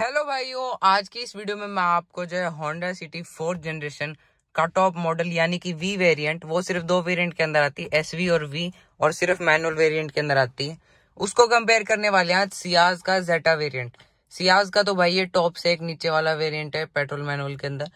hello भाइयों आज की इस वीडियो में मैं आपको जो है होंडा सिटी फोर्थ जनरेशन का टॉप मॉडल यानी कि वी वेरिएंट वो सिर्फ दो वेरिएंट के अंदर आती है एस वी और वी और सिर्फ मैनुअल वेरिएंट के अंदर आती है उसको कंपेयर करने वाले हैं सियाज का जेटा वेरिएंट सियाज का तो भाई ये टॉप से एक नीचे वाला वेरियंट है पेट्रोल मैनुअल के अंदर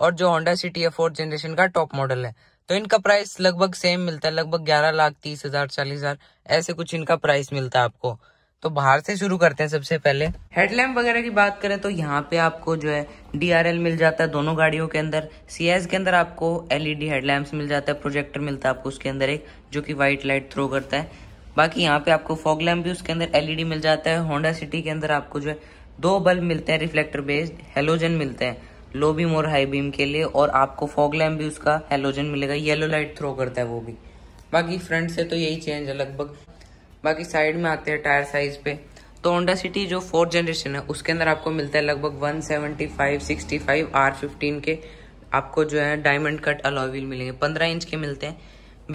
और जो होंडा सिटी है फोर्थ जनरेशन का टॉप मॉडल है तो इनका प्राइस लगभग सेम मिलता है लगभग ग्यारह लाख तीस हजार चालीस हजार ऐसे कुछ इनका प्राइस मिलता है आपको तो बाहर से शुरू करते हैं सबसे पहले हेडलैम्प वगैरह की बात करें तो यहाँ पे आपको जो है डीआरएल मिल जाता है दोनों गाड़ियों के अंदर सीएस के अंदर आपको एलईडी हेडलैम्प e मिल जाता है प्रोजेक्टर मिलता है आपको उसके अंदर एक जो कि व्हाइट लाइट थ्रो करता है बाकी यहाँ पे आपको फॉग लैम्प भी उसके अंदर एलईडी e मिल जाता है होंडा सिटी के अंदर आपको जो है दो बल्ब मिलते हैं रिफ्लेक्टर बेस्ड हेलोजन मिलते हैं लो बीम और हाई बीम के लिए और आपको फॉग लैम्प भी उसका हेलोजन मिलेगा येलो लाइट थ्रो करता है वो भी बाकी फ्रंट से तो यही चेंज है लगभग बाकी साइड में आते हैं टायर साइज पे तो होंडा सिटी जो फोर्थ जनरेशन है उसके अंदर आपको मिलता है लगभग 175, 65, फिफ्टीन के आपको जो है डायमंड कट अलॉय व्हील मिलेंगे 15 इंच के मिलते हैं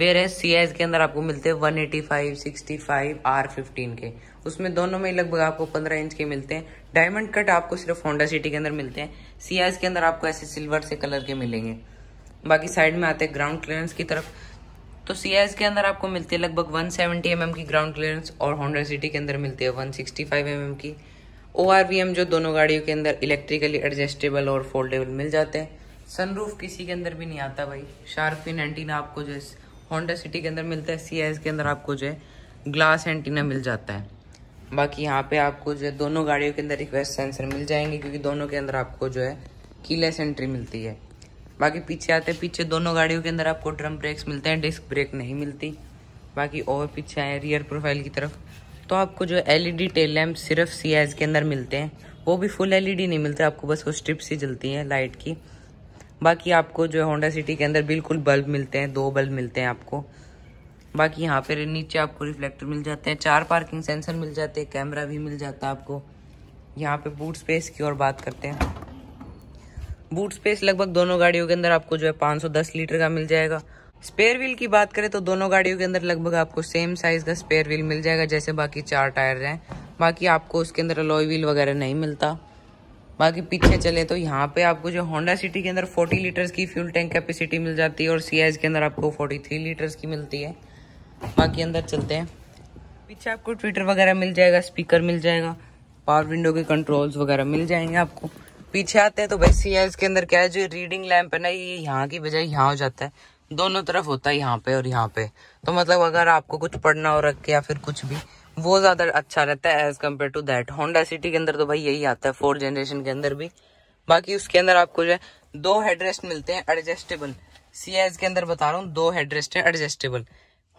वेर है सी एस के अंदर आपको मिलते हैं 185, 65, फिफ्टीन के उसमें दोनों में लगभग आपको 15 इंच के मिलते हैं डायमंड कट आपको सिर्फ होंडा सिटी के अंदर मिलते हैं सी के अंदर आपको ऐसे सिल्वर से कलर के मिलेंगे बाकी साइड में आते हैं ग्राउंड क्लियरेंस की तरफ तो सी के अंदर आपको मिलती है लगभग 170 सेवेंटी mm की ग्राउंड क्लियरेंस और होंडा सिटी के अंदर मिलती है 165 सिक्सटी mm की ओ जो दोनों गाड़ियों के अंदर इलेक्ट्रिकली एडजस्टेबल और फोल्डेबल मिल जाते हैं सनरूफ किसी के अंदर भी नहीं आता भाई शार्क एंटीना आपको जो है होंडा सिटी के अंदर मिलता है सी के अंदर आपको जो है ग्लास एंटीना मिल जाता है बाकी यहाँ पे आपको जो है दोनों गाड़ियों के अंदर रिक्वेस्ट सेंसर मिल जाएंगे क्योंकि दोनों के अंदर आपको जो है कीलेस एंट्री मिलती है बाकी पीछे आते पीछे दोनों गाड़ियों के अंदर आपको ड्रम ब्रेक्स मिलते हैं डिस्क ब्रेक नहीं मिलती बाकी और पीछे आए रियर प्रोफाइल की तरफ तो आपको जो एलईडी टेल लैम्प सिर्फ सी के अंदर मिलते हैं वो भी फुल एलईडी नहीं मिलते आपको बस वो स्ट्रिप्स ही जलती है लाइट की बाकी आपको जो है होंडा सिटी के अंदर बिल्कुल बल्ब मिलते हैं दो बल्ब मिलते हैं आपको बाकी यहाँ पर नीचे आपको रिफ्लेक्टर मिल जाते हैं चार पार्किंग सेंसर मिल जाते हैं कैमरा भी मिल जाता है आपको यहाँ पे बूट स्पेस की और बात करते हैं बूट स्पेस लगभग दोनों गाड़ियों के अंदर आपको जो है 510 लीटर का मिल जाएगा स्पेयर व्हील की बात करें तो दोनों गाड़ियों के अंदर लगभग आपको सेम साइज का स्पेयर व्हील मिल जाएगा जैसे बाकी चार टायर हैं बाकी आपको उसके अंदर अलॉय व्हील वगैरह नहीं मिलता बाकी पीछे चले तो यहाँ पे आपको जो होंडा सिटी के अंदर 40 लीटर्स की फ्यूल टैंक कैपेसिटी मिल जाती है और सी के अंदर आपको 43 लीटर्स की मिलती है बाकी अंदर चलते हैं पीछे आपको ट्विटर वगैरह मिल जाएगा स्पीकर मिल जाएगा पावर विंडो के कंट्रोल्स वगैरह मिल जाएंगे आपको पीछे आते हैं तो भाई सी इसके अंदर क्या है जो रीडिंग लैम्प है ना ये यहाँ की बजाय यहाँ हो जाता है दोनों तरफ होता है यहाँ पे और यहाँ पे तो मतलब अगर आपको कुछ पढ़ना हो रख के या फिर कुछ भी वो ज़्यादा अच्छा रहता है as compare to that Honda City के अंदर तो भाई यही आता है फोर्थ जनरेशन के अंदर भी बाकी उसके अंदर आपको जो है दो हेडरेस्ट मिलते हैं एडजस्टेबल सी के अंदर बता रहा हूँ दो हेडरेस्ट है adjustable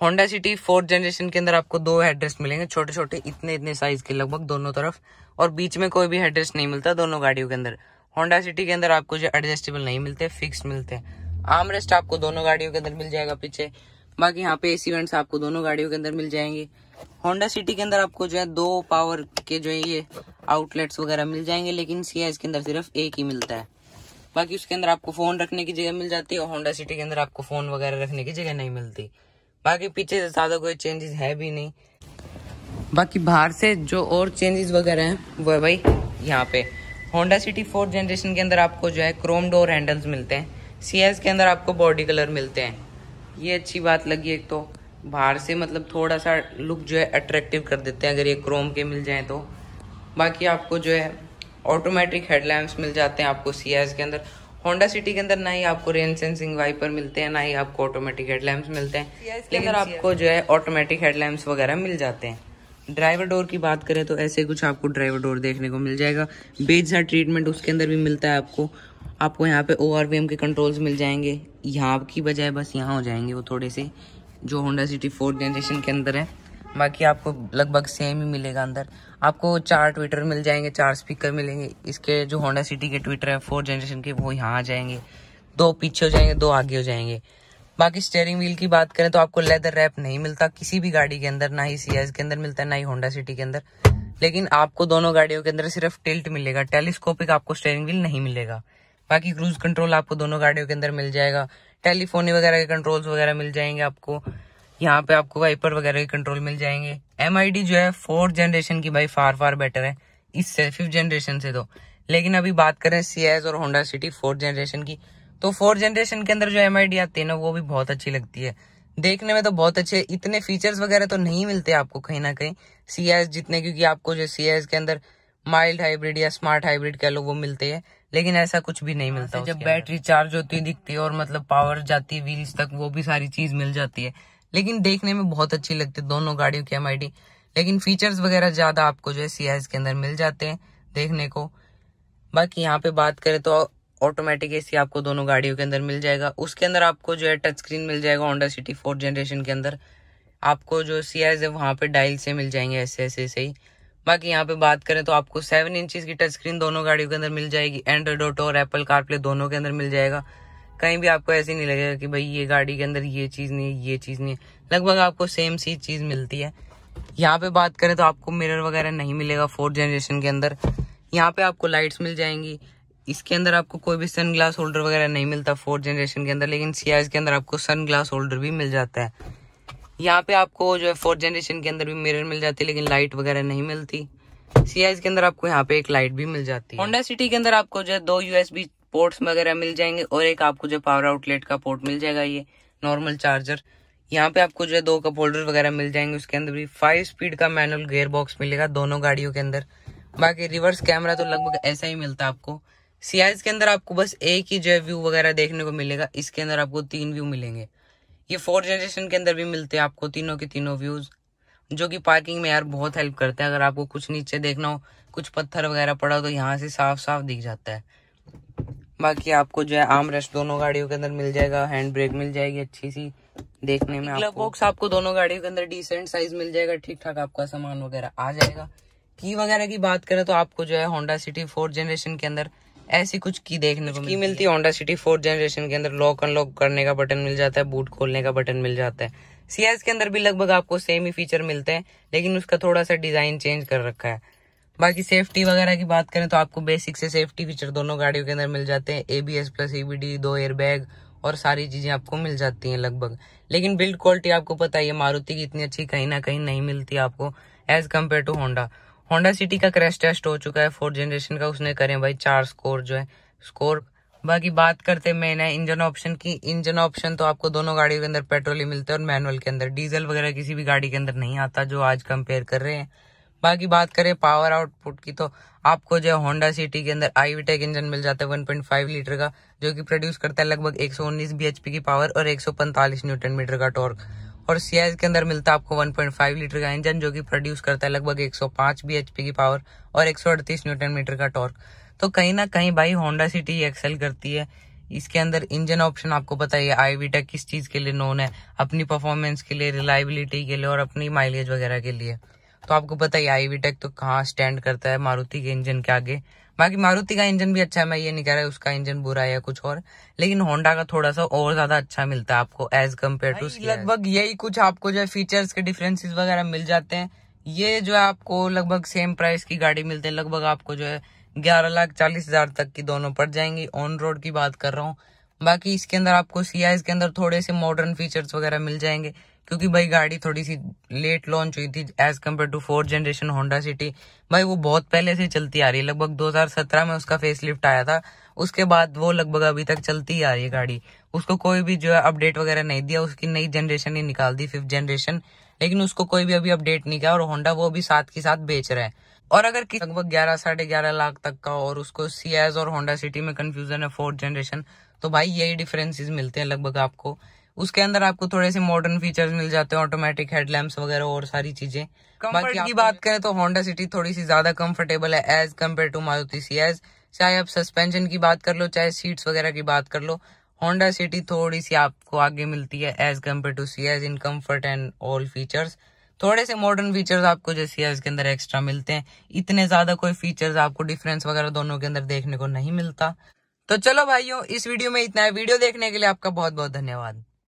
Honda City fourth generation के अंदर आपको दो हेडरेस्ट मिलेंगे छोटे छोटे इतने इतने साइज के लगभग दोनों तरफ और बीच में कोई भी एडजस्ट नहीं मिलता दोनों गाड़ियों के अंदर होंडा सिटी के अंदर आपको जो एडजस्टेबल नहीं मिलते फिक्स मिलते हैं आम रेस्ट आपको दोनों गाड़ियों के अंदर मिल जाएगा पीछे बाकी यहाँ पे एसी वेंट्स आपको दोनों गाड़ियों के अंदर मिल जाएंगे होंडा सिटी के अंदर आपको जो है दो पावर के जो है ये आउटलेट्स वगैरह मिल जाएंगे लेकिन सी के अंदर सिर्फ एक ही मिलता है बाकी उसके अंदर आपको फोन रखने की जगह मिल जाती है और होंडा सिटी के अंदर आपको फोन वगैरह रखने की जगह नहीं मिलती बाकी पीछे से ज्यादा कोई चेंजेस है भी नहीं बाकी बाहर से जो और चेंजेस वगैरह हैं वो है भाई यहाँ पे होंडा सिटी फोर्थ जनरेशन के अंदर आपको जो है क्रोम डोर हैंडल्स मिलते हैं सी के अंदर आपको बॉडी कलर मिलते हैं ये अच्छी बात लगी एक तो बाहर से मतलब थोड़ा सा लुक जो है अट्रैक्टिव कर देते हैं अगर ये क्रोम के मिल जाएँ तो बाकी आपको जो है ऑटोमेटिक हेडलैम्प्स मिल जाते हैं आपको सी के अंदर होंडा सिटी के अंदर ना ही आपको रेन सेंसिंग वाइपर मिलते हैं ना ही आपको ऑटोमेटिक हेडलैम्प्स मिलते हैं के अंदर आपको जो है ऑटोमेटिक हेडलैम्प्स वगैरह मिल जाते हैं ड्राइवर डोर की बात करें तो ऐसे कुछ आपको ड्राइवर डोर देखने को मिल जाएगा बेजा ट्रीटमेंट उसके अंदर भी मिलता है आपको आपको यहाँ पे ओ के कंट्रोल्स मिल जाएंगे यहाँ की बजाय बस यहाँ हो जाएंगे वो थोड़े से जो होंडा सिटी फोर्थ जनरेशन के अंदर है बाकी आपको लगभग सेम ही मिलेगा अंदर आपको चार ट्विटर मिल जाएंगे चार स्पीकर मिलेंगे इसके जो होंडा सिटी के ट्विटर है फोर्थ जनरेशन के वो यहाँ आ जाएंगे दो पीछे हो जाएंगे दो आगे हो जाएंगे बाकी स्टेयरिंग व्हील की बात करें तो आपको लेदर रैप नहीं मिलता किसी भी गाड़ी के अंदर ना ही सीएस के अंदर मिलता है ना ही होंडा सिटी के अंदर लेकिन आपको दोनों गाड़ियों के अंदर सिर्फ टिल्ट मिलेगा टेलीस्कोपिक आपको स्टेयरिंग व्हील नहीं मिलेगा बाकी क्रूज कंट्रोल आपको दोनों गाड़ियों के अंदर मिल जाएगा टेलीफोन वगैरह के कंट्रोल्स वगैरह मिल जाएंगे आपको यहाँ पे आपको वाइपर वगैरह के कंट्रोल मिल जाएंगे एम जो है फोर्थ जनरेशन की भाई फार फार बेटर है इससे फिफ्थ जनरेशन से तो लेकिन अभी बात करें सी और होंडा सिटी फोर्थ जनरेशन की तो फोर्थ जनरेशन के अंदर जो एम आती है ना वो भी बहुत अच्छी लगती है देखने में तो बहुत अच्छे इतने फीचर्स वगैरह तो नहीं मिलते आपको कहीं ना कहीं सी जितने क्योंकि आपको जो सी के अंदर माइल्ड हाइब्रिड या स्मार्ट हाइब्रिड कह लो वो मिलते हैं लेकिन ऐसा कुछ भी नहीं मिलता हाँ, जब बैटरी चार्ज होती दिखती है और मतलब पावर जाती है व्हील्स तक वो भी सारी चीज मिल जाती है लेकिन देखने में बहुत अच्छी लगती है दोनों गाड़ियों की एम लेकिन फीचर्स वगैरह ज्यादा आपको जो है सी के अंदर मिल जाते हैं देखने को बाकी यहाँ पे बात करें तो ऑटोमेटिक एसी आपको दोनों गाड़ियों के अंदर मिल जाएगा उसके अंदर आपको जो है टच स्क्रीन मिल जाएगा होंडा सिटी फोर्थ जनरेशन के अंदर आपको जो सी है वहाँ पर डायल से मिल जाएंगे ऐसे ऐसे से ही बाकी यहाँ पे बात करें तो आपको सेवन इंचज की टच स्क्रीन दोनों गाड़ियों के अंदर मिल जाएगी एंड्रॉइड ऑटो और एप्पल कारप्ले दोनों के अंदर मिल जाएगा कहीं भी आपको ऐसे नहीं लगेगा कि भाई ये गाड़ी के अंदर ये चीज़ नहीं है ये चीज़ नहीं है लगभग आपको सेम सी चीज़ मिलती है यहाँ पे बात करें तो आपको मिरर वगैरह नहीं मिलेगा फोर्थ जनरेशन के अंदर यहाँ पे आपको लाइट्स मिल जाएंगी इसके अंदर आपको कोई भी सन ग्लास होल्डर वगैरह नहीं मिलता फोर्थ जनरेशन के अंदर लेकिन सियाज के अंदर आपको सन ग्लास होल्डर भी मिल जाता है यहाँ पे आपको जो है फोर्थ जनरेशन के अंदर भी मिरर मिल जाती है लेकिन लाइट वगैरह नहीं मिलती सियाज के अंदर आपको यहाँ पे एक लाइट भी मिल जाती है होंडा सिटी के अंदर आपको जो है दो यूएसबी पोर्ट्स वगैरह मिल जाएंगे और एक आपको जो पावर आउटलेट का पोर्ट मिल जाएगा ये नॉर्मल चार्जर यहाँ पे आपको जो है दो कप होल्डर वगैरह मिल जाएंगे उसके अंदर भी फाइव स्पीड का मैनुअल गेयर बॉक्स मिलेगा दोनों गाड़ियों के अंदर बाकी रिवर्स कैमरा तो लगभग ऐसा ही मिलता है आपको सियाज के अंदर आपको बस एक ही जो व्यू वगैरह देखने को मिलेगा इसके अंदर आपको तीन व्यू मिलेंगे ये फोर्थ जनरेशन के अंदर भी मिलते हैं आपको तीनों के तीनों व्यूज़ जो कि पार्किंग में यार बहुत हेल्प करता है अगर आपको कुछ नीचे देखना हो कुछ पत्थर वगैरह पड़ा हो तो यहाँ से साफ साफ दिख जाता है बाकी आपको जो है आम रेस्ट दोनों गाड़ियों के अंदर मिल जाएगा हैंड ब्रेक मिल जाएगी अच्छी सी देखने में आपको बॉक्स आपको दोनों गाड़ियों के अंदर डिसेंट साइज मिल जाएगा ठीक ठाक आपका सामान वगैरह आ जाएगा की वगैरह की बात करें तो आपको जो है होंडा सिटी फोर्थ जनरेशन के अंदर ऐसी कुछ की देखने को की मिलती है होंडा सिटी फोर्थ जनरेशन के अंदर लॉक अनलॉक करने का बटन मिल जाता है बूट खोलने का बटन मिल जाता है सीएस के अंदर भी लगभग आपको सेम ही फीचर मिलते हैं लेकिन उसका थोड़ा सा डिजाइन चेंज कर रखा है बाकी सेफ्टी वगैरह की बात करें तो आपको बेसिक से सेफ्टी फीचर दोनों गाड़ियों के अंदर मिल जाते हैं एबीएस प्लस ईबीडी दो एयरबैग और सारी चीजें आपको मिल जाती हैं लगभग लेकिन बिल्ड क्वालिटी आपको पता ही है मारुति की इतनी अच्छी कहीं ना कहीं नहीं मिलती आपको as compare to Honda Honda City का क्रैश टेस्ट हो चुका है फोर्थ जनरेशन का उसने करे भाई चार स्कोर जो है स्कोर बाकी बात करते मेन है इंजन ऑप्शन की इंजन ऑप्शन तो आपको दोनों गाड़ियों के अंदर पेट्रोल ही मिलता है और मैनुअल के अंदर डीजल वगैरह किसी भी गाड़ी के अंदर नहीं आता जो आज कंपेयर कर रहे हैं बाकी बात करें पावर आउटपुट की तो आपको जो है होंडा सिटी के अंदर आईवीटेक इंजन मिल जाता है 1.5 लीटर का जो कि प्रोड्यूस करता है लगभग 119 पी की पावर और 145 न्यूटन मीटर का टॉर्क और सियाज के अंदर मिलता है आपको 1.5 लीटर का इंजन जो कि प्रोड्यूस करता है लगभग 105 बीएचपी की पावर और एक न्यूटन मीटर का टॉर्क तो कहीं ना कहीं भाई होंडा सिटी एक्सेल करती है इसके अंदर इंजन ऑप्शन आपको पता है आई वीटा किस चीज़ के लिए नोन है अपनी परफॉर्मेंस के लिए रिलायबिलिटी के लिए और अपनी माइलेज वगैरह के लिए तो आपको पता है आई वी टेक तो कहाँ स्टैंड करता है मारुति के इंजन के आगे बाकी मारुति का इंजन भी अच्छा है मैं ये नहीं कह रहा उसका इंजन बुरा है या कुछ और लेकिन होंडा का थोड़ा सा और ज्यादा अच्छा मिलता है आपको एज कम्पेयर टू लगभग यही कुछ आपको जो है फीचर्स के डिफरेंसिस वगैरह मिल जाते हैं ये जो है आपको लगभग सेम प्राइस की गाड़ी मिलते हैं लगभग आपको जो है ग्यारह लाख चालीस हजार तक की दोनों पड़ जाएंगी ऑन रोड की बात कर रहा हूँ बाकी इसके अंदर आपको सी के अंदर थोड़े से मॉडर्न फीचर्स वगैरह मिल जाएंगे क्योंकि भाई गाड़ी थोड़ी सी लेट लॉन्च हुई थी as compare to fourth generation Honda City भाई वो बहुत पहले से चलती आ रही है लगभग 2017 में उसका फेस लिफ्ट आया था उसके बाद वो लगभग अभी तक चलती आ रही है गाड़ी उसको कोई भी जो है अपडेट वगैरह नहीं दिया उसकी नई जनरेशन ही निकाल दी फिफ्थ जनरेशन लेकिन उसको कोई भी अभी अपडेट नहीं किया और होंडा वो भी साथ के साथ बेच रहे हैं और अगर लगभग ग्यारह साढ़े ग्यारह लाख तक का और उसको सी और होंडा सिटी में कंफ्यूजन है फोर्थ जनरेशन तो भाई यही डिफरेंसेस मिलते हैं लगभग आपको उसके अंदर आपको थोड़े से मॉडर्न फीचर्स मिल जाते हैं ऑटोमेटिक हेडलैम्प वगैरह और सारी चीजें बाकी की बात करें तो होंडा सिटी थोड़ी सी ज्यादा कंफर्टेबल है as compare to Maruti C as चाहे आप सस्पेंशन की बात कर लो चाहे सीट्स वगैरह की बात कर लो होंडा सिटी थोड़ी सी आपको आगे मिलती है as compare to C as in comfort and all features थोड़े से मॉडर्न फीचर्स आपको जो सी एज के अंदर एक्स्ट्रा मिलते हैं इतने ज्यादा कोई फीचर्स आपको डिफरेंस वगैरह दोनों के अंदर देखने को नहीं मिलता तो चलो भाइयों इस वीडियो में इतना है वीडियो देखने के लिए आपका बहुत बहुत धन्यवाद